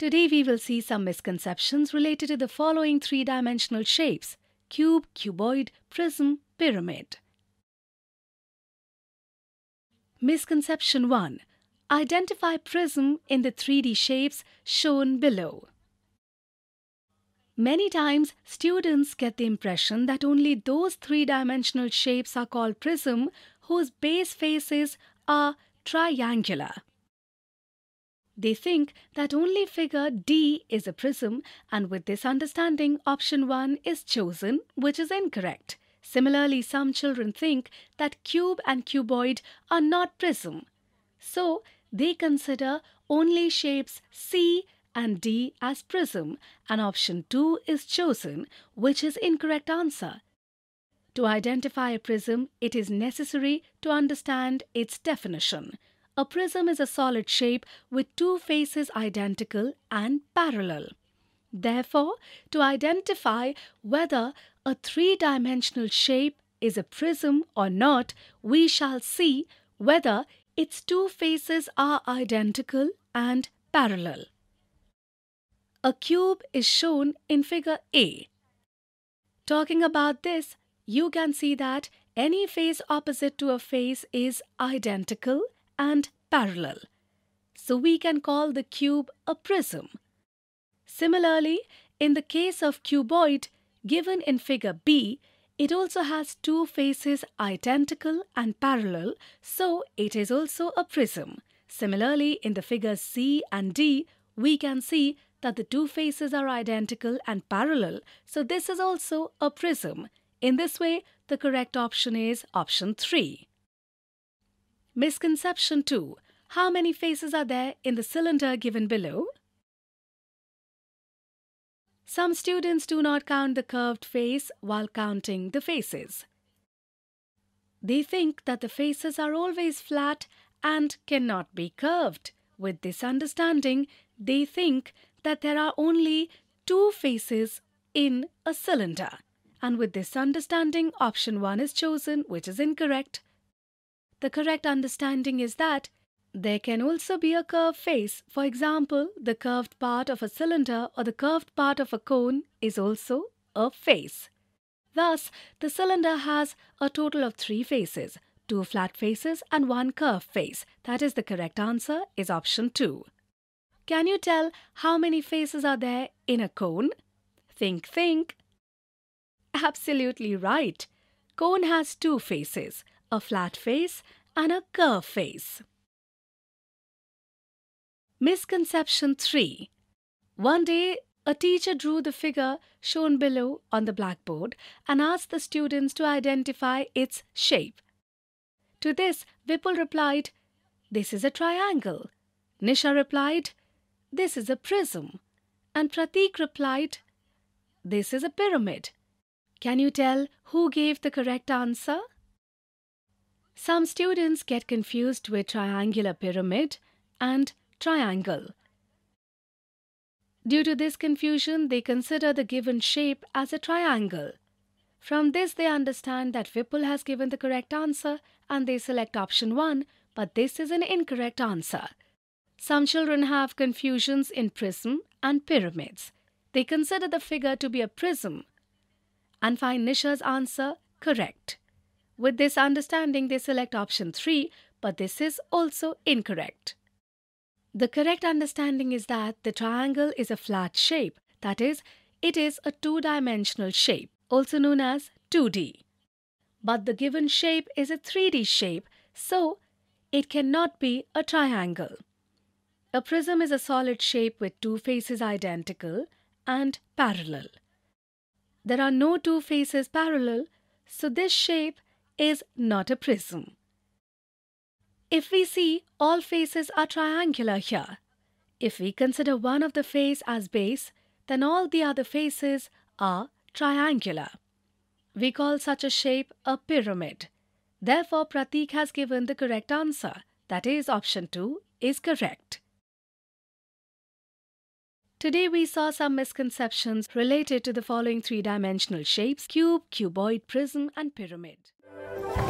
Today we will see some misconceptions related to the following three-dimensional shapes cube, cuboid, prism, pyramid. Misconception 1. Identify prism in the 3D shapes shown below. Many times, students get the impression that only those three-dimensional shapes are called prism whose base faces are triangular. They think that only figure D is a prism and with this understanding option 1 is chosen which is incorrect. Similarly, some children think that cube and cuboid are not prism. So, they consider only shapes C and D as prism and option 2 is chosen which is incorrect answer. To identify a prism, it is necessary to understand its definition. A prism is a solid shape with two faces identical and parallel. Therefore, to identify whether a three-dimensional shape is a prism or not, we shall see whether its two faces are identical and parallel. A cube is shown in figure A. Talking about this, you can see that any face opposite to a face is identical and parallel. So we can call the cube a prism. Similarly, in the case of cuboid given in figure B, it also has two faces identical and parallel, so it is also a prism. Similarly, in the figures C and D, we can see that the two faces are identical and parallel, so this is also a prism. In this way, the correct option is option 3. Misconception 2. How many faces are there in the cylinder given below? Some students do not count the curved face while counting the faces. They think that the faces are always flat and cannot be curved. With this understanding, they think that there are only two faces in a cylinder. And with this understanding, option 1 is chosen, which is incorrect the correct understanding is that there can also be a curved face. For example, the curved part of a cylinder or the curved part of a cone is also a face. Thus, the cylinder has a total of three faces, two flat faces and one curved face. That is the correct answer is option 2. Can you tell how many faces are there in a cone? Think, think. Absolutely right. Cone has two faces, a flat face, and a curve face. Misconception 3 One day, a teacher drew the figure shown below on the blackboard and asked the students to identify its shape. To this, Vipul replied, This is a triangle. Nisha replied, This is a prism. And Pratik replied, This is a pyramid. Can you tell who gave the correct answer? Some students get confused with triangular pyramid and triangle. Due to this confusion, they consider the given shape as a triangle. From this, they understand that Vipul has given the correct answer and they select option 1, but this is an incorrect answer. Some children have confusions in prism and pyramids. They consider the figure to be a prism and find Nisha's answer correct. With this understanding, they select option 3, but this is also incorrect. The correct understanding is that the triangle is a flat shape, that is, it is a two dimensional shape, also known as 2D. But the given shape is a 3D shape, so it cannot be a triangle. A prism is a solid shape with two faces identical and parallel. There are no two faces parallel, so this shape is not a prism. If we see, all faces are triangular here. If we consider one of the face as base, then all the other faces are triangular. We call such a shape a pyramid. Therefore, Pratik has given the correct answer, that is option 2 is correct. Today we saw some misconceptions related to the following three-dimensional shapes, cube, cuboid, prism and pyramid. Música